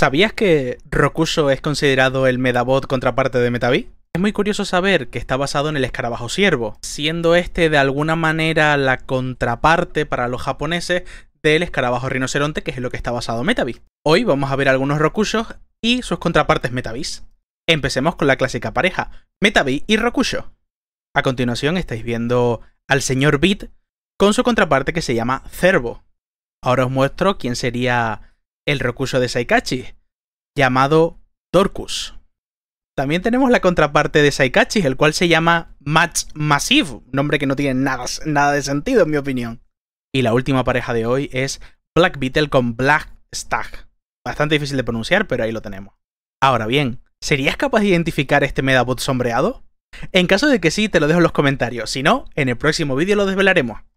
¿Sabías que Rokuso es considerado el Medabot contraparte de Metabi? Es muy curioso saber que está basado en el escarabajo ciervo, siendo este de alguna manera la contraparte para los japoneses del escarabajo rinoceronte, que es lo que está basado en Hoy vamos a ver algunos Rokushos y sus contrapartes Metavis. Empecemos con la clásica pareja, Metabi y Rokusho. A continuación estáis viendo al señor Bit con su contraparte que se llama Cervo. Ahora os muestro quién sería el recurso de Saikachi, llamado Torcus. También tenemos la contraparte de Saikachi, el cual se llama Match Massive, nombre que no tiene nada, nada de sentido en mi opinión. Y la última pareja de hoy es Black Beetle con Black Stag. Bastante difícil de pronunciar, pero ahí lo tenemos. Ahora bien, ¿serías capaz de identificar este Medabot sombreado? En caso de que sí, te lo dejo en los comentarios, si no, en el próximo vídeo lo desvelaremos.